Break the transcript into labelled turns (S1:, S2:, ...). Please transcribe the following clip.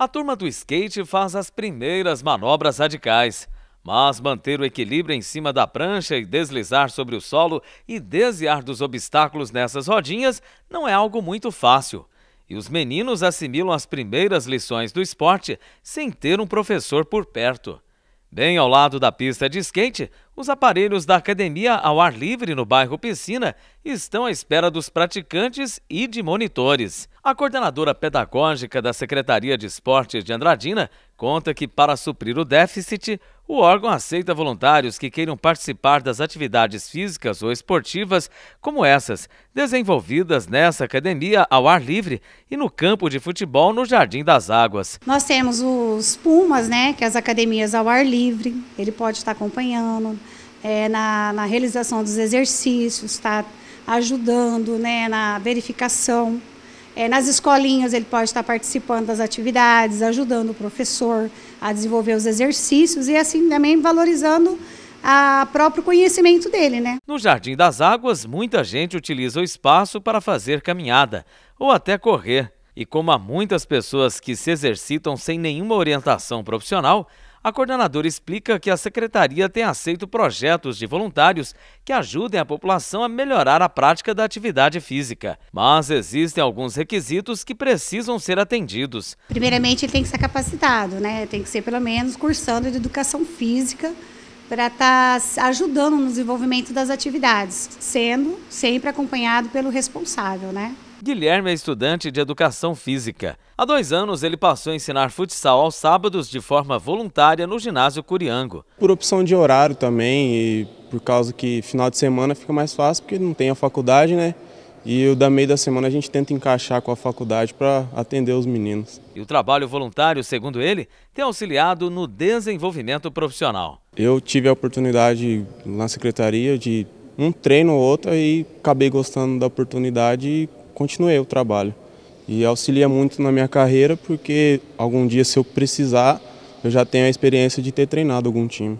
S1: A turma do skate faz as primeiras manobras radicais, mas manter o equilíbrio em cima da prancha e deslizar sobre o solo e desviar dos obstáculos nessas rodinhas não é algo muito fácil. E os meninos assimilam as primeiras lições do esporte sem ter um professor por perto. Bem ao lado da pista de skate, os aparelhos da academia ao ar livre no bairro Piscina estão à espera dos praticantes e de monitores. A coordenadora pedagógica da Secretaria de Esportes de Andradina conta que, para suprir o déficit, o órgão aceita voluntários que queiram participar das atividades físicas ou esportivas, como essas, desenvolvidas nessa academia ao ar livre e no campo de futebol no Jardim das Águas.
S2: Nós temos os Pumas, né, que é as academias ao ar livre, ele pode estar acompanhando é, na, na realização dos exercícios, está ajudando né, na verificação é, nas escolinhas, ele pode estar participando das atividades, ajudando o professor a desenvolver os exercícios e, assim, também valorizando a próprio conhecimento dele, né?
S1: No Jardim das Águas, muita gente utiliza o espaço para fazer caminhada ou até correr. E como há muitas pessoas que se exercitam sem nenhuma orientação profissional, a coordenadora explica que a secretaria tem aceito projetos de voluntários que ajudem a população a melhorar a prática da atividade física. Mas existem alguns requisitos que precisam ser atendidos.
S2: Primeiramente, ele tem que ser capacitado, né? Tem que ser pelo menos cursando de educação física para estar tá ajudando no desenvolvimento das atividades, sendo sempre acompanhado pelo responsável, né?
S1: Guilherme é estudante de educação física. Há dois anos, ele passou a ensinar futsal aos sábados de forma voluntária no ginásio Curiango.
S3: Por opção de horário também, e por causa que final de semana fica mais fácil, porque não tem a faculdade, né? E o da meia da semana a gente tenta encaixar com a faculdade para atender os meninos. E o
S1: trabalho voluntário, segundo ele, tem auxiliado no desenvolvimento profissional.
S3: Eu tive a oportunidade na secretaria de um treino ou outro e acabei gostando da oportunidade e continuei o trabalho. E auxilia muito na minha carreira porque algum dia se eu precisar, eu já tenho a experiência de ter treinado algum time.